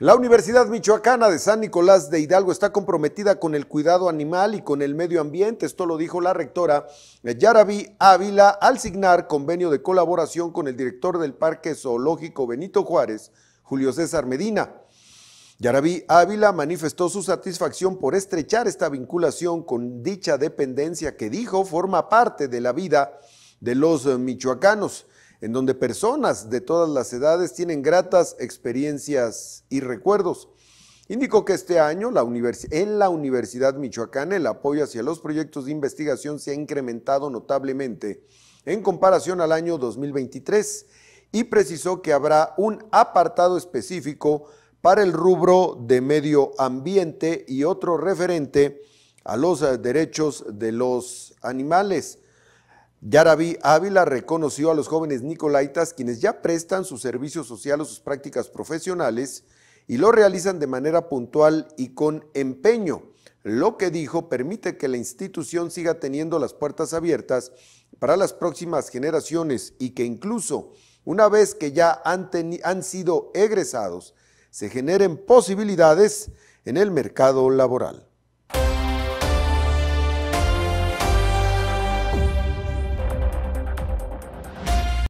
La Universidad Michoacana de San Nicolás de Hidalgo está comprometida con el cuidado animal y con el medio ambiente. Esto lo dijo la rectora eh, Yarabí Ávila al signar convenio de colaboración con el director del Parque Zoológico Benito Juárez, Julio César Medina. Yarabí Ávila manifestó su satisfacción por estrechar esta vinculación con dicha dependencia que dijo forma parte de la vida de los eh, michoacanos en donde personas de todas las edades tienen gratas experiencias y recuerdos. Indicó que este año en la Universidad Michoacana el apoyo hacia los proyectos de investigación se ha incrementado notablemente en comparación al año 2023 y precisó que habrá un apartado específico para el rubro de medio ambiente y otro referente a los derechos de los animales. Yarabí Ávila reconoció a los jóvenes nicolaitas quienes ya prestan su servicio social o sus prácticas profesionales y lo realizan de manera puntual y con empeño. Lo que dijo permite que la institución siga teniendo las puertas abiertas para las próximas generaciones y que incluso una vez que ya han sido egresados, se generen posibilidades en el mercado laboral.